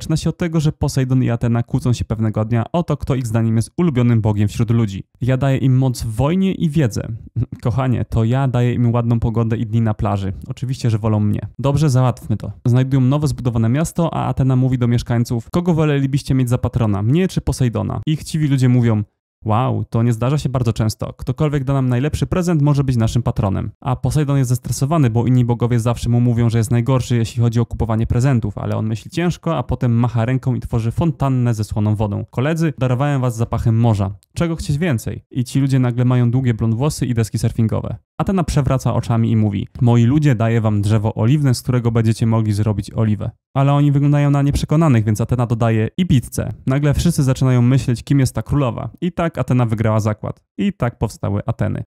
Zaczyna się od tego, że Posejdon i Atena kłócą się pewnego dnia o to, kto ich zdaniem jest ulubionym bogiem wśród ludzi. Ja daję im moc w wojnie i wiedzę. Kochanie, to ja daję im ładną pogodę i dni na plaży. Oczywiście, że wolą mnie. Dobrze, załatwmy to. Znajdują nowe zbudowane miasto, a Atena mówi do mieszkańców, kogo wolelibyście mieć za patrona, mnie czy Posejdona? Ich chciwi ludzie mówią, Wow, to nie zdarza się bardzo często. Ktokolwiek da nam najlepszy prezent, może być naszym patronem. A Poseidon jest zestresowany, bo inni bogowie zawsze mu mówią, że jest najgorszy, jeśli chodzi o kupowanie prezentów, ale on myśli ciężko, a potem macha ręką i tworzy fontannę ze słoną wodą. Koledzy, darowałem was zapachem morza czego chcieć więcej? I ci ludzie nagle mają długie blond włosy i deski surfingowe. Atena przewraca oczami i mówi: Moi ludzie, daję wam drzewo oliwne, z którego będziecie mogli zrobić oliwę. Ale oni wyglądają na nieprzekonanych, więc Atena dodaje i pizzę. Nagle wszyscy zaczynają myśleć, kim jest ta królowa. I tak Atena wygrała zakład. I tak powstały Ateny.